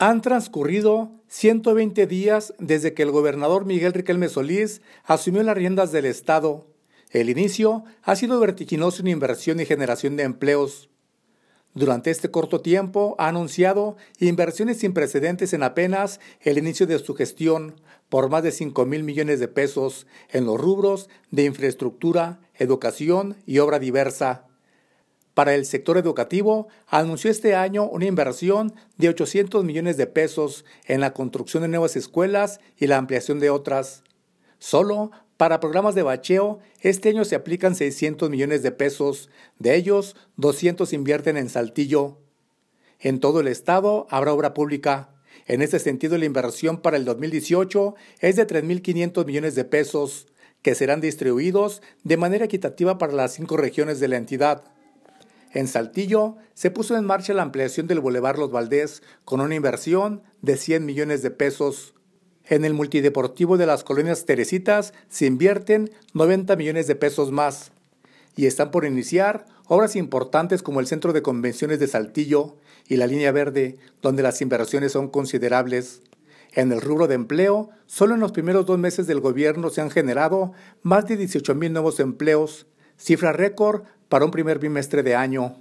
Han transcurrido 120 días desde que el gobernador Miguel Riquelme Solís asumió las riendas del Estado. El inicio ha sido vertiginoso en inversión y generación de empleos. Durante este corto tiempo ha anunciado inversiones sin precedentes en apenas el inicio de su gestión por más de 5 mil millones de pesos en los rubros de infraestructura, educación y obra diversa para el sector educativo anunció este año una inversión de 800 millones de pesos en la construcción de nuevas escuelas y la ampliación de otras. Solo para programas de bacheo, este año se aplican 600 millones de pesos, de ellos 200 invierten en Saltillo. En todo el estado habrá obra pública. En este sentido, la inversión para el 2018 es de 3.500 millones de pesos, que serán distribuidos de manera equitativa para las cinco regiones de la entidad. En Saltillo se puso en marcha la ampliación del Boulevard Los Valdés con una inversión de 100 millones de pesos. En el multideportivo de las colonias Teresitas se invierten 90 millones de pesos más. Y están por iniciar obras importantes como el Centro de Convenciones de Saltillo y la Línea Verde, donde las inversiones son considerables. En el rubro de empleo, solo en los primeros dos meses del gobierno se han generado más de 18 mil nuevos empleos, cifra récord para un primer bimestre de año.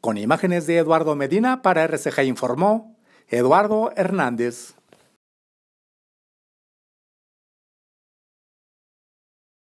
Con imágenes de Eduardo Medina para RCG Informó, Eduardo Hernández.